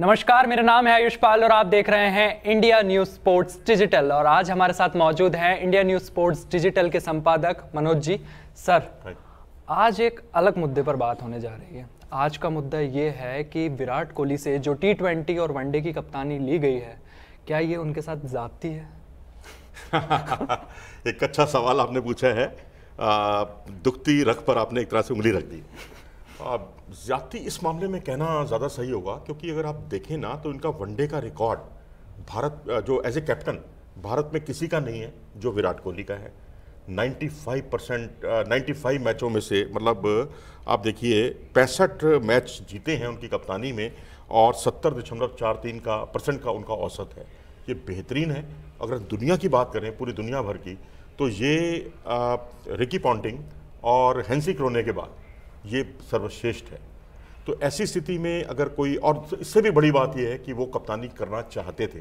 नमस्कार मेरा नाम है आयुष पाल और आप देख रहे हैं इंडिया न्यूज स्पोर्ट्स डिजिटल और आज हमारे साथ मौजूद हैं इंडिया न्यूज स्पोर्ट्स डिजिटल के संपादक मनोज जी सर आज एक अलग मुद्दे पर बात होने जा रही है आज का मुद्दा ये है कि विराट कोहली से जो टी ट्वेंटी और वनडे की कप्तानी ली गई है क्या ये उनके साथ जाती है एक अच्छा सवाल आपने पूछा है आ, दुखती रख पर आपने एक तरह से उंगली रख दी ज़्यादा इस मामले में कहना ज़्यादा सही होगा क्योंकि अगर आप देखें ना तो इनका वनडे का रिकॉर्ड भारत जो एज ए कैप्टन भारत में किसी का नहीं है जो विराट कोहली का है 95 परसेंट नाइन्टी फाइव मैचों में से मतलब आप देखिए पैंसठ मैच जीते हैं उनकी कप्तानी में और सत्तर दशमलव चार तीन का परसेंट का उनका औसत है ये बेहतरीन है अगर दुनिया की बात करें पूरी दुनिया भर की तो ये आ, रिकी पॉन्टिंग और हैंसी क्रोने के बाद ये सर्वश्रेष्ठ है तो ऐसी स्थिति में अगर कोई और इससे भी बड़ी बात यह है कि वो कप्तानी करना चाहते थे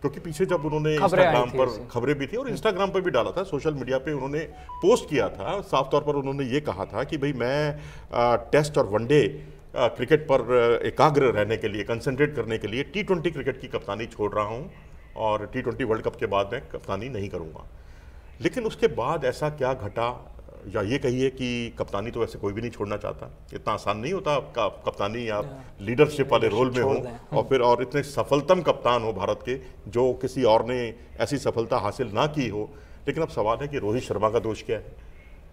क्योंकि पीछे जब उन्होंने इंस्टाग्राम पर खबरें भी थी और इंस्टाग्राम हम्म। पर भी डाला था सोशल मीडिया पे उन्होंने पोस्ट किया था साफ तौर पर उन्होंने ये कहा था कि भाई मैं आ, टेस्ट और वनडे क्रिकेट पर एकाग्र रहने के लिए कंसंट्रेट करने के लिए टी ट्वेंटी क्रिकेट की कप्तानी छोड़ रहा हूँ और टी ट्वेंटी वर्ल्ड कप के बाद मैं कप्तानी नहीं करूँगा लेकिन उसके बाद ऐसा क्या घटा या ये कहिए कि कप्तानी तो वैसे कोई भी नहीं छोड़ना चाहता इतना आसान नहीं होता आपका आप कप्तानी या लीडरशिप वाले रोल में हो और फिर और इतने सफलतम कप्तान हो भारत के जो किसी और ने ऐसी सफलता हासिल ना की हो लेकिन अब सवाल है कि रोहित शर्मा का दोष क्या है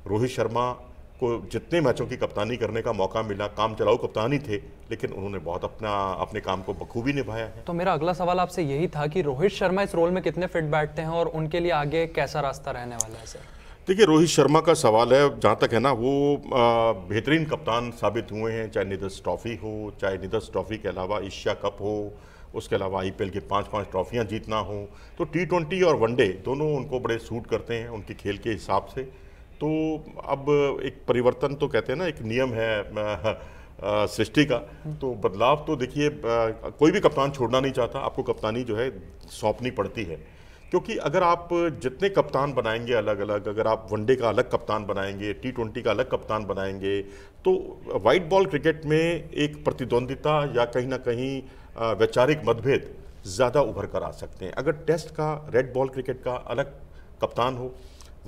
रोहित शर्मा को जितने मैचों की कप्तानी करने का मौका मिला काम चलाऊ कप्तानी थे लेकिन उन्होंने बहुत अपना अपने काम को बखूबी निभाया है तो मेरा अगला सवाल आपसे यही था कि रोहित शर्मा इस रोल में कितने फिट बैठते हैं और उनके लिए आगे कैसा रास्ता रहने वाला है सर देखिए रोहित शर्मा का सवाल है जहाँ तक है ना वो बेहतरीन कप्तान साबित हुए हैं चाहे निदस ट्रॉफ़ी हो चाहे निदस ट्रॉफ़ी के अलावा एशिया कप हो उसके अलावा आईपीएल के पांच पांच ट्रॉफियां जीतना हो तो टी ट्वेंटी और वनडे दोनों उनको बड़े सूट करते हैं उनके खेल के हिसाब से तो अब एक परिवर्तन तो कहते हैं ना एक नियम है सृष्टि का तो बदलाव तो देखिए कोई भी कप्तान छोड़ना नहीं चाहता आपको कप्तानी जो है सौंपनी पड़ती है क्योंकि अगर आप जितने कप्तान बनाएंगे अलग अलग अगर आप वनडे का अलग कप्तान बनाएंगे टी ट्वेंटी का अलग कप्तान बनाएंगे तो वाइट बॉल क्रिकेट में एक प्रतिद्वंदिता या कहीं ना कहीं वैचारिक मतभेद ज़्यादा उभर कर आ सकते हैं अगर टेस्ट का रेड बॉल क्रिकेट का अलग कप्तान हो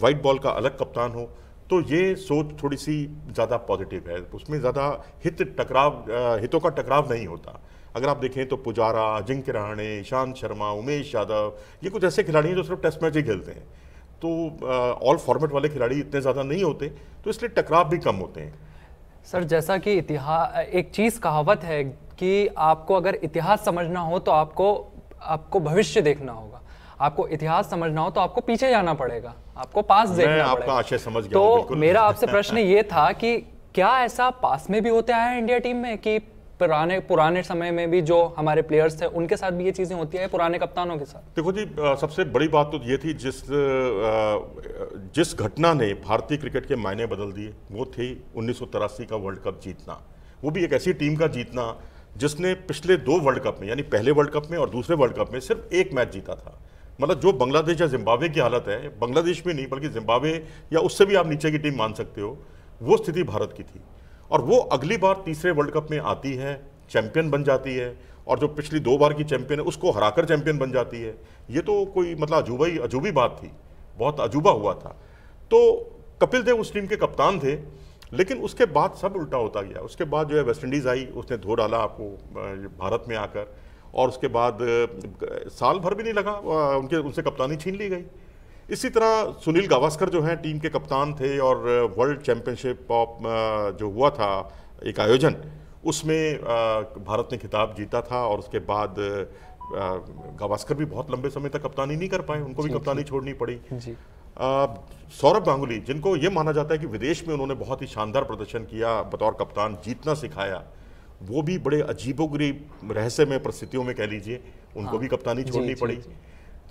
वाइट बॉल का अलग कप्तान हो तो ये सोच थोड़ी सी ज़्यादा पॉजिटिव है उसमें ज़्यादा हित टकराव हितों का टकराव नहीं होता अगर आप देखें तो पुजारा अजिंक्य रहाणे ईशांत शर्मा उमेश यादव ये कुछ ऐसे खिलाड़ी हैं जो सिर्फ टेस्ट मैच ही खेलते हैं तो ऑल फॉर्मेट वाले खिलाड़ी इतने ज़्यादा नहीं होते तो इसलिए टकराव भी कम होते हैं सर जैसा कि इतिहास एक चीज़ कहावत है कि आपको अगर इतिहास समझना हो तो आपको आपको भविष्य देखना होगा आपको इतिहास समझना हो तो आपको पीछे जाना पड़ेगा आपको पास देखना आपका आशय समझ गया तो मेरा आपसे प्रश्न ये था कि क्या ऐसा पास में भी होता है इंडिया टीम में कि पुराने पुराने समय में भी जो हमारे प्लेयर्स थे उनके साथ भी ये चीज़ें होती है पुराने कप्तानों के साथ देखो जी सबसे बड़ी बात तो ये थी जिस जिस घटना ने भारतीय क्रिकेट के मायने बदल दिए वो थी उन्नीस का वर्ल्ड कप जीतना वो भी एक ऐसी टीम का जीतना जिसने पिछले दो वर्ल्ड कप में यानी पहले वर्ल्ड कप में और दूसरे वर्ल्ड कप में सिर्फ एक मैच जीता था मतलब जो बांग्लादेश या जिम्बाब्वे की हालत है बांग्लादेश में नहीं बल्कि जिम्बाब्वे या उससे भी आप नीचे की टीम मान सकते हो वो स्थिति भारत की थी और वो अगली बार तीसरे वर्ल्ड कप में आती है चैंपियन बन जाती है और जो पिछली दो बार की चैंपियन है उसको हराकर चैंपियन बन जाती है ये तो कोई मतलब अजूबा ही अजूबी बात थी बहुत अजूबा हुआ था तो कपिल देव उस टीम के कप्तान थे लेकिन उसके बाद सब उल्टा होता गया उसके बाद जो है वेस्ट इंडीज़ आई उसने धो डाला आपको भारत में आकर और उसके बाद साल भर भी नहीं लगा उनके उनसे कप्तानी छीन ली गई इसी तरह सुनील गावस्कर जो हैं टीम के कप्तान थे और वर्ल्ड चैम्पियनशिप ऑफ जो हुआ था एक आयोजन उसमें भारत ने खिताब जीता था और उसके बाद गावस्कर भी बहुत लंबे समय तक कप्तानी नहीं कर पाए उनको भी कप्तानी छोड़नी पड़ी सौरभ गांगुली जिनको ये माना जाता है कि विदेश में उन्होंने बहुत ही शानदार प्रदर्शन किया बतौर कप्तान जीतना सिखाया वो भी बड़े अजीबोगरीब रहस्यमय परिस्थितियों में कह लीजिए उनको हाँ, भी कप्तानी छोड़नी पड़ी जी, जी.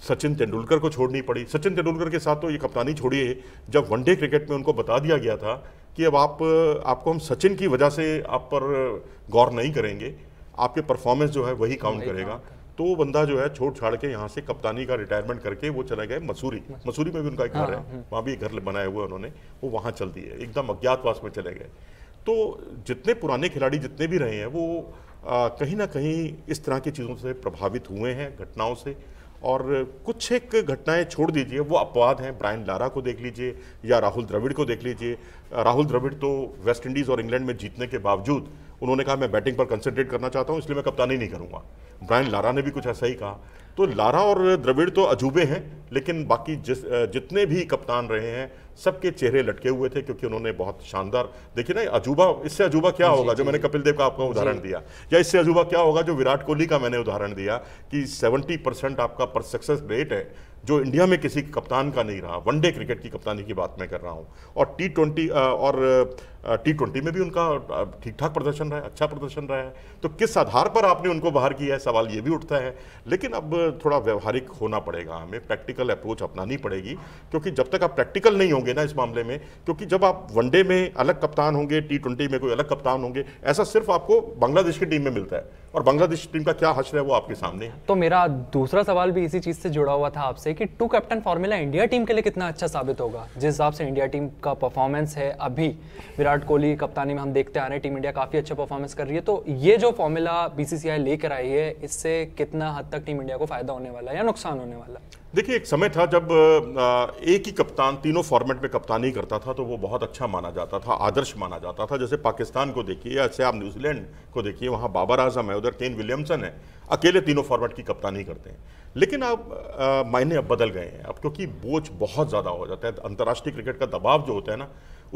सचिन तेंदुलकर को छोड़नी पड़ी सचिन तेंदुलकर के साथ तो ये कप्तानी छोड़िए जब वनडे क्रिकेट में उनको बता दिया गया था कि अब आप आपको हम सचिन की वजह से आप पर गौर नहीं करेंगे आपके परफॉर्मेंस जो है वही काउंट करेगा तो वो बंदा जो है छोड़ छाड़ के यहाँ से कप्तानी का रिटायरमेंट करके वो चले गए मसूरी मसूरी में भी उनका एक घर है हाँ, हाँ। वहाँ भी एक घर बनाए हुए उन्होंने वो वहाँ चल दिए एकदम अज्ञातवास में चले गए तो जितने पुराने खिलाड़ी जितने भी रहे हैं वो कहीं ना कहीं इस तरह की चीज़ों से प्रभावित हुए हैं घटनाओं से और कुछ एक घटनाएं छोड़ दीजिए वो अपवाद हैं ब्रायन लारा को देख लीजिए या राहुल द्रविड़ को देख लीजिए राहुल द्रविड़ तो वेस्ट इंडीज़ और इंग्लैंड में जीतने के बावजूद उन्होंने कहा मैं बैटिंग पर कंसनट्रेट करना चाहता हूँ इसलिए मैं कप्तानी नहीं करूँगा ब्रायन लारा ने भी कुछ ऐसा ही कहा तो लारा और द्रविड़ तो अजूबे हैं लेकिन बाकी जिस जितने भी कप्तान रहे हैं सबके चेहरे लटके हुए थे क्योंकि उन्होंने बहुत शानदार देखिए ना अजूबा इससे अजूबा क्या होगा जो मैंने कपिल देव का आपका उदाहरण दिया या इससे अजूबा क्या होगा जो विराट कोहली का मैंने उदाहरण दिया कि 70 परसेंट आपका पर सक्सेस रेट है जो इंडिया में किसी कप्तान का नहीं रहा वनडे क्रिकेट की कप्तानी की बात मैं कर रहा हूँ और टी ट्वेंटी और टी ट्वेंटी में भी उनका ठीक ठाक प्रदर्शन रहा है अच्छा प्रदर्शन रहा है तो किस आधार पर आपने उनको बाहर किया है सवाल ये भी उठता है लेकिन अब थोड़ा व्यवहारिक होना पड़ेगा हमें प्रैक्टिकल अप्रोच अपनानी पड़ेगी क्योंकि जब तक आप प्रैक्टिकल नहीं होंगे ना इस मामले में क्योंकि जब आप वनडे में अलग कप्तान होंगे टी में कोई अलग कप्तान होंगे ऐसा सिर्फ आपको बांग्लादेश की टीम में मिलता है और बांग्लादेश टीम का क्या हश्र है वो आपके सामने है तो मेरा दूसरा सवाल भी इसी चीज़ से जुड़ा हुआ था आपसे कि two captain formula India team के लिए कितना अच्छा साबित होगा जिस हिसाब से इंडिया टीम का परफॉर्मेंस है अभी विराट कोहली कप्तानी में हम देखते आ रहे हैं टीम इंडिया काफ़ी अच्छा परफॉर्मेंस कर रही है तो ये जो फॉर्मूला बी लेकर आई है इससे कितना हद तक टीम इंडिया को फ़ायदा होने वाला है या नुकसान होने वाला है देखिए एक समय था जब एक ही कप्तान तीनों फॉर्मेट में कप्तानी करता था तो वो बहुत अच्छा माना जाता था आदर्श माना जाता था जैसे पाकिस्तान को देखिए या जैसे आप न्यूजीलैंड को देखिए वहाँ बाबर आजम है उधर केन विलियमसन है अकेले तीनों फॉर्मेट की कप्तानी करते हैं लेकिन अब मायने अब बदल गए हैं अब क्योंकि बोझ बहुत ज़्यादा हो जाता है अंतर्राष्ट्रीय क्रिकेट का दबाव जो होता है ना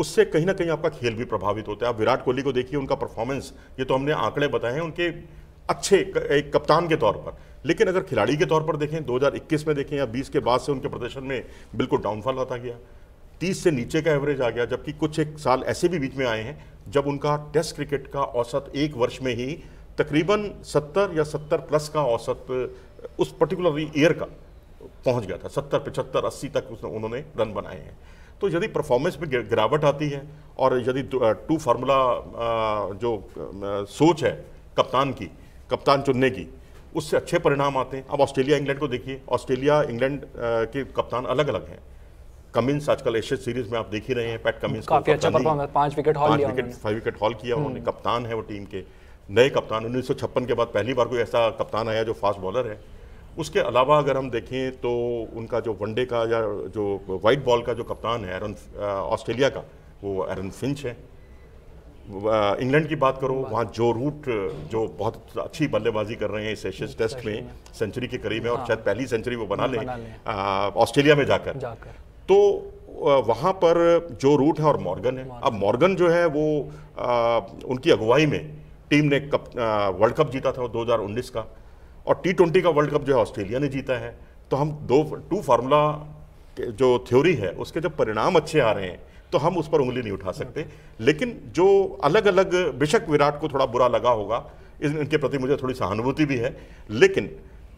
उससे कहीं ना कहीं आपका खेल भी प्रभावित होता है आप विराट कोहली को देखिए उनका परफॉर्मेंस ये तो हमने आंकड़े बताए हैं उनके अच्छे एक कप्तान के तौर पर लेकिन अगर खिलाड़ी के तौर पर देखें 2021 में देखें या 20 के बाद से उनके प्रदर्शन में बिल्कुल डाउनफॉल आता गया 30 से नीचे का एवरेज आ गया जबकि कुछ एक साल ऐसे भी बीच में आए हैं जब उनका टेस्ट क्रिकेट का औसत एक वर्ष में ही तकरीबन 70 या 70 प्लस का औसत उस पर्टिकुलर ईयर का पहुँच गया था सत्तर पचहत्तर अस्सी तक उन्होंने रन बनाए हैं तो यदि परफॉर्मेंस में गिरावट आती है और यदि टू फार्मूला जो सोच है कप्तान की कप्तान चुनने की उससे अच्छे परिणाम आते हैं अब ऑस्ट्रेलिया इंग्लैंड को देखिए ऑस्ट्रेलिया इंग्लैंड के कप्तान अलग अलग हैं कमिंस आजकल एशियज सीरीज में आप देख ही रहे हैं पैट कमिंस काफी अच्छा पांच wicket haul wicket five wicket haul किया उन्होंने हम्म। कप्तान है वो टीम के नए कप्तान उन्नीस के बाद पहली बार कोई ऐसा कप्तान आया जो फास्ट बॉलर है उसके अलावा अगर हम देखें तो उनका जो वनडे का या जो वाइट बॉल का जो कप्तान है एरन ऑस्ट्रेलिया का वो एरन फिंच है इंग्लैंड की बात करो वहाँ जो रूट जो बहुत अच्छी बल्लेबाजी कर रहे हैं इस एशियज टेस्ट में सेंचुरी के करीब है और हाँ। शायद पहली सेंचुरी वो बना हाँ, लें ऑस्ट्रेलिया में जाकर तो वहाँ पर जो रूट है और मॉर्गन है अब मॉर्गन जो है वो उनकी अगुवाई में टीम ने कप वर्ल्ड कप जीता था 2019 का और टी ट्वेंटी का वर्ल्ड कप जो है ऑस्ट्रेलिया ने जीता है तो हम दो टू फार्मूला जो थ्योरी है उसके जब परिणाम अच्छे आ रहे हैं तो हम उस पर उंगली नहीं उठा सकते लेकिन जो अलग अलग बेशक विराट को थोड़ा बुरा लगा होगा इनके प्रति मुझे थोड़ी सहानुभूति भी है लेकिन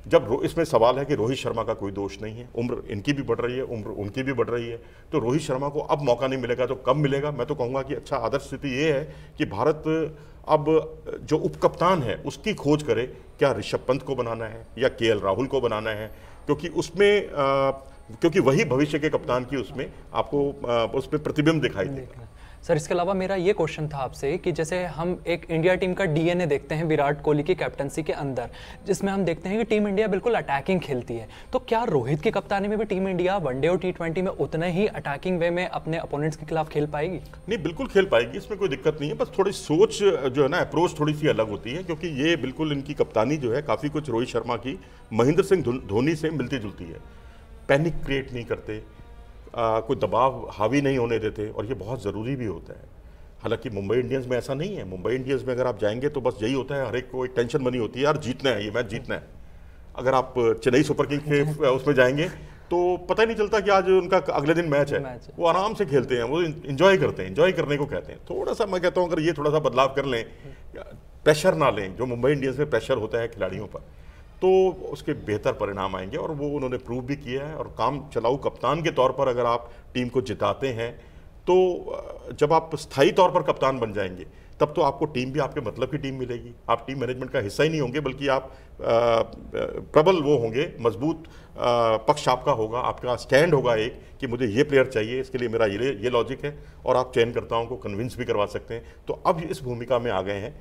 जब इसमें सवाल है कि रोहित शर्मा का कोई दोष नहीं है उम्र इनकी भी बढ़ रही है उम्र उनकी भी बढ़ रही है तो रोहित शर्मा को अब मौका नहीं मिलेगा तो कब मिलेगा मैं तो कहूँगा कि अच्छा आदर्श स्थिति ये है कि भारत अब जो उपकप्तान है उसकी खोज करे क्या ऋषभ पंत को बनाना है या के राहुल को बनाना है क्योंकि उसमें आ, क्योंकि वही भविष्य के कप्तान की उसमें आपको उस पर प्रतिबिंब दिखाई देगा सर इसके अलावा मेरा ये क्वेश्चन था आपसे कि जैसे हम एक इंडिया टीम का डीएनए देखते हैं विराट कोहली की कैप्टनसी के अंदर जिसमें हम देखते हैं कि टीम इंडिया बिल्कुल अटैकिंग खेलती है तो क्या रोहित की कप्तानी में भी टीम इंडिया वनडे और टी में उतने ही अटैकिंग वे में अपने अपोनेंट्स के खिलाफ खेल पाएगी नहीं बिल्कुल खेल पाएगी इसमें कोई दिक्कत नहीं है बस थोड़ी सोच जो है ना अप्रोच थोड़ी सी अलग होती है क्योंकि ये बिल्कुल इनकी कप्तानी जो है काफ़ी कुछ रोहित शर्मा की महेंद्र सिंह धोनी से मिलती जुलती है पैनिक क्रिएट नहीं करते आ, कोई दबाव हावी नहीं होने देते और ये बहुत ज़रूरी भी होता है हालांकि मुंबई इंडियंस में ऐसा नहीं है मुंबई इंडियंस में अगर आप जाएंगे तो बस यही होता है हर एक को एक टेंशन बनी होती है यार जीतना है ये मैच जीतना है अगर आप चेन्नई सुपर किंग्स के उसमें जाएंगे तो पता ही नहीं चलता कि आज उनका अगले दिन मैच है वो आराम से खेलते हैं वो इन्जॉय करते हैं इन्जॉय करने को कहते हैं थोड़ा सा मैं कहता हूँ अगर ये थोड़ा सा बदलाव कर लें प्रेशर ना लें जो मुंबई इंडियंस में प्रेशर होता है खिलाड़ियों पर तो उसके बेहतर परिणाम आएंगे और वो उन्होंने प्रूव भी किया है और काम चलाऊ कप्तान के तौर पर अगर आप टीम को जिताते हैं तो जब आप स्थायी तौर पर कप्तान बन जाएंगे तब तो आपको टीम भी आपके मतलब की टीम मिलेगी आप टीम मैनेजमेंट का हिस्सा ही नहीं होंगे बल्कि आप प्रबल वो होंगे मजबूत पक्ष आपका होगा आपका स्टैंड होगा एक कि मुझे ये प्लेयर चाहिए इसके लिए मेरा ये ये लॉजिक है और आप चयनकर्ताओं को कन्विंस भी करवा सकते हैं तो अब इस भूमिका में आ गए हैं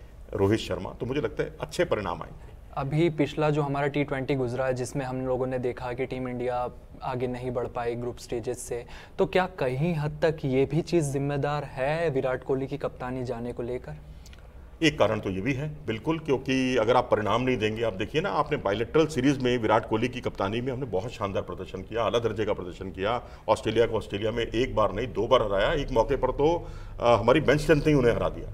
रोहित शर्मा तो मुझे लगता है अच्छे परिणाम आएंगे अभी पिछला जो हमारा टी ट्वेंटी गुजरा है जिसमें हम लोगों ने देखा कि टीम इंडिया आगे नहीं बढ़ पाई ग्रुप स्टेजेस से तो क्या कहीं हद तक ये भी चीज़ जिम्मेदार है विराट कोहली की कप्तानी जाने को लेकर एक कारण तो ये भी है बिल्कुल क्योंकि अगर आप परिणाम नहीं देंगे आप देखिए ना आपने बायोलेट्रल सीरीज़ में विराट कोहली की कप्तानी में हमने बहुत शानदार प्रदर्शन किया अलग दर्जे का प्रदर्शन किया ऑस्ट्रेलिया को ऑस्ट्रेलिया में एक बार नहीं दो बार हराया एक मौके पर तो आ, हमारी बेंच स्ट्रेंथ ही उन्हें हरा दिया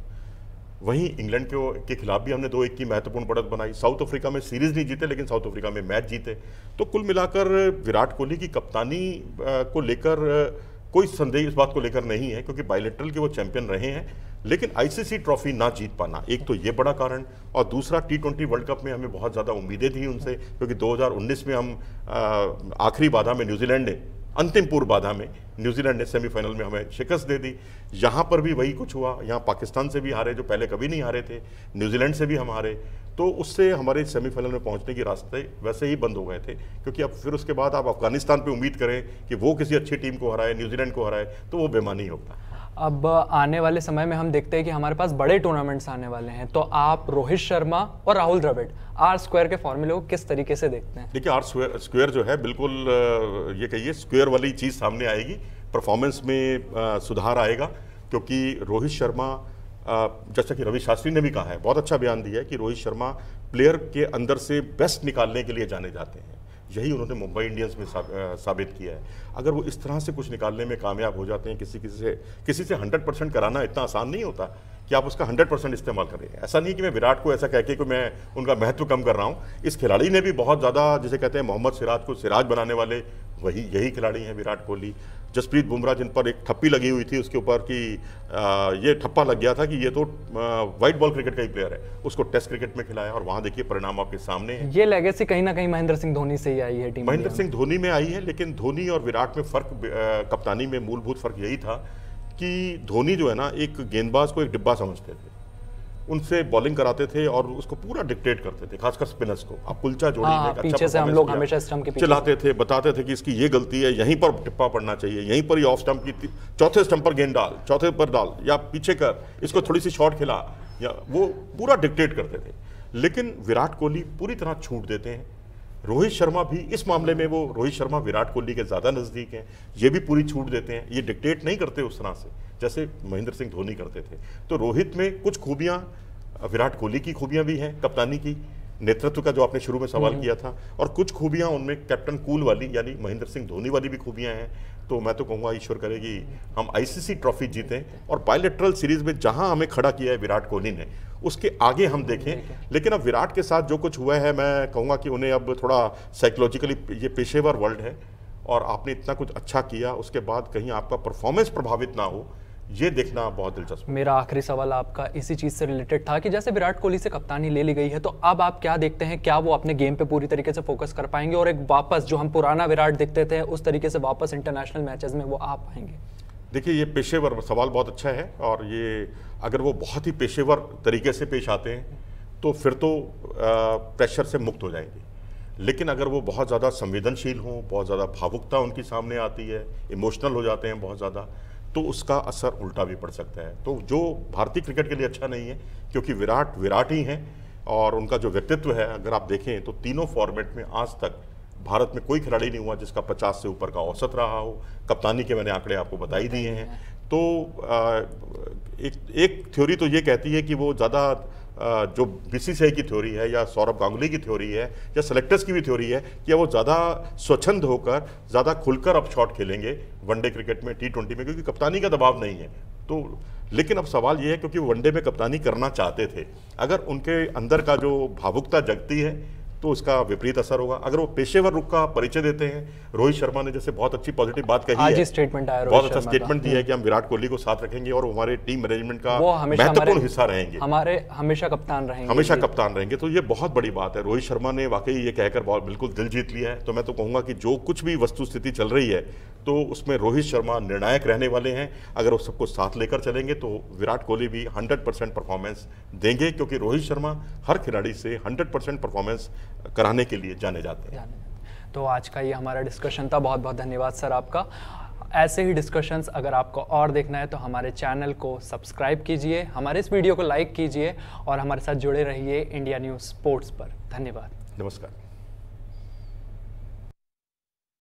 वहीं इंग्लैंड के, के खिलाफ भी हमने दो एक की महत्वपूर्ण बढ़त बनाई साउथ अफ्रीका में सीरीज नहीं जीते लेकिन साउथ अफ्रीका में मैच जीते तो कुल मिलाकर विराट कोहली की कप्तानी को लेकर कोई संदेह इस बात को लेकर नहीं है क्योंकि बायोलेट्रल के वो चैंपियन रहे हैं लेकिन आईसीसी ट्रॉफी ना जीत पाना एक तो ये बड़ा कारण और दूसरा टी ट्वेंटी वर्ल्ड कप में हमें बहुत ज़्यादा उम्मीदें थी उनसे क्योंकि 2019 में हम आखिरी बाधा में न्यूजीलैंड ने अंतिम पूर्व बाधा में न्यूजीलैंड ने सेमीफाइनल में हमें शिकस्त दे दी यहाँ पर भी वही कुछ हुआ यहाँ पाकिस्तान से भी हारे जो पहले कभी नहीं हारे थे न्यूजीलैंड से भी हम हारे तो उससे हमारे सेमीफाइनल में पहुंचने के रास्ते वैसे ही बंद हो गए थे क्योंकि अब फिर उसके बाद आप अफगानिस्तान पे उम्मीद करें कि वो किसी अच्छी टीम को हराए न्यूजीलैंड को हराए तो वो बेमानी होगा अब आने वाले समय में हम देखते हैं कि हमारे पास बड़े टूर्नामेंट्स आने वाले हैं तो आप रोहित शर्मा और राहुल द्रविड़ आर स्क्वायर के फॉर्मूले को किस तरीके से देखते हैं देखिए आर स्क्वायर स्क्वायर जो है बिल्कुल ये कहिए स्क्वायर वाली चीज़ सामने आएगी परफॉर्मेंस में सुधार आएगा क्योंकि रोहित शर्मा जैसा कि रवि शास्त्री ने भी कहा है बहुत अच्छा बयान दिया है कि रोहित शर्मा प्लेयर के अंदर से बेस्ट निकालने के लिए जाने जाते हैं यही उन्होंने मुंबई इंडियंस में साबित किया है अगर वो इस तरह से कुछ निकालने में कामयाब हो जाते हैं किसी किसी से किसी से हंड्रेड परसेंट कराना इतना आसान नहीं होता कि आप उसका 100 परसेंट इस्तेमाल करें ऐसा नहीं कि मैं विराट को ऐसा कह के कि मैं उनका महत्व कम कर रहा हूँ इस खिलाड़ी ने भी बहुत ज़्यादा जिसे कहते हैं मोहम्मद सिराज को सिराज बनाने वाले वही यही खिलाड़ी हैं विराट कोहली जसप्रीत बुमराह जिन पर एक ठप्पी लगी हुई थी उसके ऊपर कि ये ठप्पा लग गया था कि ये तो वाइट बॉल क्रिकेट का ही प्लेयर है उसको टेस्ट क्रिकेट में खिलाया और वहाँ देखिए परिणाम आपके सामने है ये लेगेसी कहीं ना कहीं महेंद्र सिंह धोनी से ही आई है टीम महेंद्र सिंह धोनी में आई है लेकिन धोनी और विराट में फर्क कप्तानी में मूलभूत फर्क यही था कि धोनी जो है ना एक गेंदबाज को एक डिब्बा समझते थे उनसे बॉलिंग कराते थे और उसको पूरा डिक्टेट करते थे खासकर स्पिनर्स को आप कुलचा जोड़ी हाँ, अच्छा पीछे अच्छा से हम लोग हमेशा स्टंप के चलाते थे बताते थे कि इसकी ये गलती है यहीं पर टिप्पा पड़ना चाहिए यहीं पर ये ऑफ स्टंप की चौथे स्टंप पर गेंद डाल चौथे पर डाल या पीछे कर इसको थोड़ी सी शॉर्ट खिला या वो पूरा डिक्टेट करते थे लेकिन विराट कोहली पूरी तरह छूट देते हैं रोहित शर्मा भी इस मामले में वो रोहित शर्मा विराट कोहली के ज़्यादा नज़दीक हैं ये भी पूरी छूट देते हैं ये डिक्टेट नहीं करते उस तरह से जैसे महेंद्र सिंह धोनी करते थे तो रोहित में कुछ खूबियाँ विराट कोहली की खूबियाँ भी हैं कप्तानी की नेतृत्व का जो आपने शुरू में सवाल हम्म। किया था और कुछ खूबियां उनमें कैप्टन कूल वाली यानी महेंद्र सिंह धोनी वाली भी खूबियां हैं तो मैं तो कहूँगा ईश्वर करे कि हम आईसीसी ट्रॉफी जीतें और बायलेटरल सीरीज में जहाँ हमें खड़ा किया है विराट कोहली ने उसके आगे हम देखें लेकिन अब विराट के साथ जो कुछ हुआ है मैं कहूँगा कि उन्हें अब थोड़ा साइकोलॉजिकली ये पेशेवर वर्ल्ड है और आपने इतना कुछ अच्छा किया उसके बाद कहीं आपका परफॉर्मेंस प्रभावित ना हो ये देखना बहुत दिलचस्प मेरा आखिरी सवाल आपका इसी चीज़ से रिलेटेड था कि जैसे विराट कोहली से कप्तानी ले ली गई है तो अब आप क्या देखते हैं क्या वो अपने गेम पे पूरी तरीके से फोकस कर पाएंगे और एक वापस जो हम पुराना विराट देखते थे उस तरीके से वापस इंटरनेशनल मैचेस में वो आ पाएंगे देखिए ये पेशेवर सवाल बहुत अच्छा है और ये अगर वो बहुत ही पेशेवर तरीके से पेश आते हैं तो फिर तो प्रेशर से मुक्त हो जाएंगे लेकिन अगर वो बहुत ज़्यादा संवेदनशील हों बहुत ज़्यादा भावुकता उनके सामने आती है इमोशनल हो जाते हैं बहुत ज़्यादा तो उसका असर उल्टा भी पड़ सकता है तो जो भारतीय क्रिकेट के लिए अच्छा नहीं है क्योंकि विराट विराट ही हैं और उनका जो व्यक्तित्व है अगर आप देखें तो तीनों फॉर्मेट में आज तक भारत में कोई खिलाड़ी नहीं हुआ जिसका 50 से ऊपर का औसत रहा हो कप्तानी के मैंने आंकड़े आपको बता ही दिए हैं तो आ, एक एक थ्योरी तो ये कहती है कि वो ज़्यादा जो बीसीसीआई की थ्योरी है या सौरभ गांगुली की थ्योरी है या सेलेक्टर्स की भी थ्योरी है कि वो ज़्यादा स्वच्छंद होकर ज़्यादा खुलकर अब शॉट खेलेंगे वनडे क्रिकेट में टी ट्वेंटी में क्योंकि कप्तानी का दबाव नहीं है तो लेकिन अब सवाल ये है क्योंकि वनडे में कप्तानी करना चाहते थे अगर उनके अंदर का जो भावुकता जगती है तो उसका विपरीत असर होगा अगर वो पेशेवर रुख का परिचय देते हैं रोहित शर्मा ने जैसे बहुत अच्छी पॉजिटिव बात कही आज है स्टेटमेंट आया बहुत अच्छा स्टेटमेंट दिया है हम्म। कि हम विराट कोहली को साथ रखेंगे और हमारे टीम मैनेजमेंट का महत्वपूर्ण हिस्सा रहेंगे हमारे हमेशा कप्तान रहेंगे हमेशा कप्तान रहेंगे तो ये बहुत बड़ी बात है रोहित शर्मा ने वाकई ये कहकर बिल्कुल दिल जीत लिया है तो मैं तो कहूंगा कि जो कुछ भी वस्तु स्थिति चल रही है तो उसमें रोहित शर्मा निर्णायक रहने वाले हैं अगर वो सबको साथ लेकर चलेंगे तो विराट कोहली भी 100 परसेंट परफॉर्मेंस देंगे क्योंकि रोहित शर्मा हर खिलाड़ी से 100 परसेंट परफॉर्मेंस कराने के लिए जाने जाते हैं तो आज का ये हमारा डिस्कशन था बहुत बहुत धन्यवाद सर आपका ऐसे ही डिस्कशंस अगर आपको और देखना है तो हमारे चैनल को सब्सक्राइब कीजिए हमारे इस वीडियो को लाइक कीजिए और हमारे साथ जुड़े रहिए इंडिया न्यूज़ स्पोर्ट्स पर धन्यवाद नमस्कार